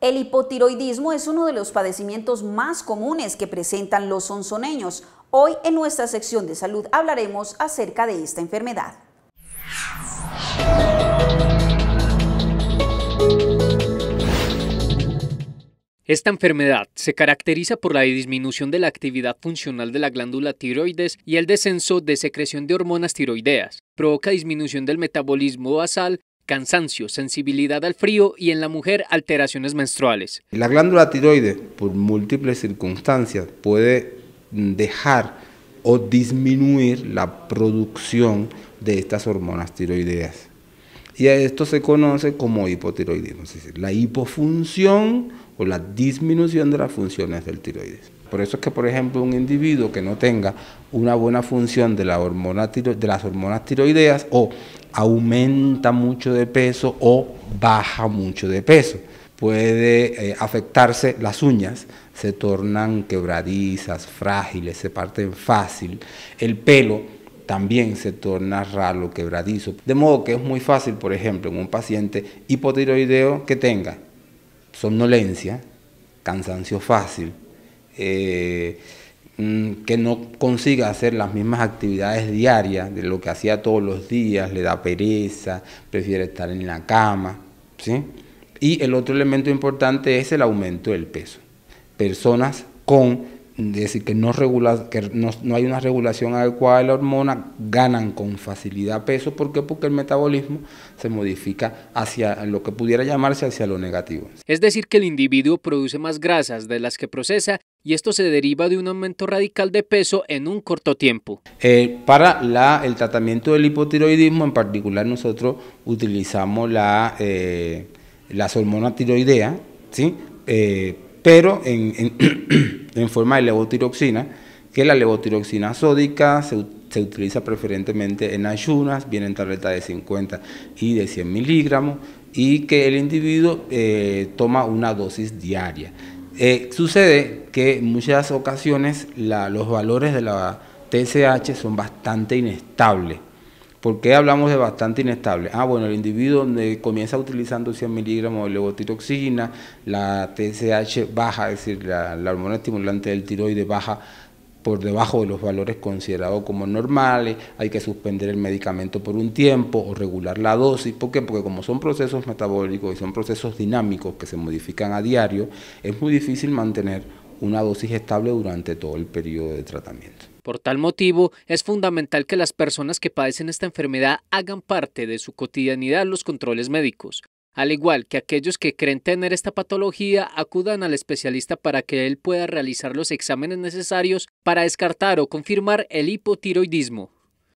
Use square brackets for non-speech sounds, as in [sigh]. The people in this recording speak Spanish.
El hipotiroidismo es uno de los padecimientos más comunes que presentan los sonzoneños. Hoy en nuestra sección de salud hablaremos acerca de esta enfermedad. Esta enfermedad se caracteriza por la disminución de la actividad funcional de la glándula tiroides y el descenso de secreción de hormonas tiroideas. Provoca disminución del metabolismo basal cansancio, sensibilidad al frío y en la mujer alteraciones menstruales. La glándula tiroide por múltiples circunstancias, puede dejar o disminuir la producción de estas hormonas tiroideas. Y a esto se conoce como hipotiroidismo, es decir, la hipofunción o la disminución de las funciones del tiroides. Por eso es que, por ejemplo, un individuo que no tenga una buena función de, de las hormonas tiroideas o aumenta mucho de peso o baja mucho de peso. Puede eh, afectarse las uñas, se tornan quebradizas, frágiles, se parten fácil. El pelo también se torna raro quebradizo. De modo que es muy fácil, por ejemplo, en un paciente hipotiroideo que tenga somnolencia, cansancio fácil, eh, Mm, que no consiga hacer las mismas actividades diarias de lo que hacía todos los días, le da pereza, prefiere estar en la cama, ¿sí? Y el otro elemento importante es el aumento del peso. Personas con es decir, que, no, regula, que no, hay una regulación adecuada de la hormona, ganan con facilidad peso. ¿Por qué? Porque el metabolismo se modifica hacia lo que pudiera llamarse hacia lo negativo. Es decir, que el individuo produce más grasas de las que procesa y esto se deriva de un aumento radical de peso en un corto tiempo. Eh, para la, el tratamiento del hipotiroidismo, en particular nosotros utilizamos la, eh, las hormonas tiroideas, ¿sí? Eh, pero [clears throat] en, forma de levotiroxina, que la levotiroxina sódica se, utiliza preferentemente en ayunas, viene en tarjeta de 50 y de 100 miligramos, y que el individuo eh, toma una dosis diaria. Eh, sucede que en muchas ocasiones los valores de la TSH son bastante inestables. ¿Por qué hablamos de bastante inestable? Ah, bueno, el individuo comienza utilizando 100 miligramos de levotiroxina, la TSH baja, es decir, la, hormona estimulante del tiroide baja por debajo de los valores considerados como normales, hay que suspender el medicamento por un tiempo o regular la dosis. ¿Por qué? Porque como son procesos metabólicos y son procesos dinámicos que se modifican a diario, es muy difícil mantener una dosis estable durante todo el periodo de tratamiento. Por tal motivo, es fundamental que las personas que padecen esta enfermedad hagan parte de su cotidianidad los controles médicos. Al igual que aquellos que creen tener esta patología, acudan al especialista para que él pueda realizar los exámenes necesarios para descartar o confirmar el hipotiroidismo.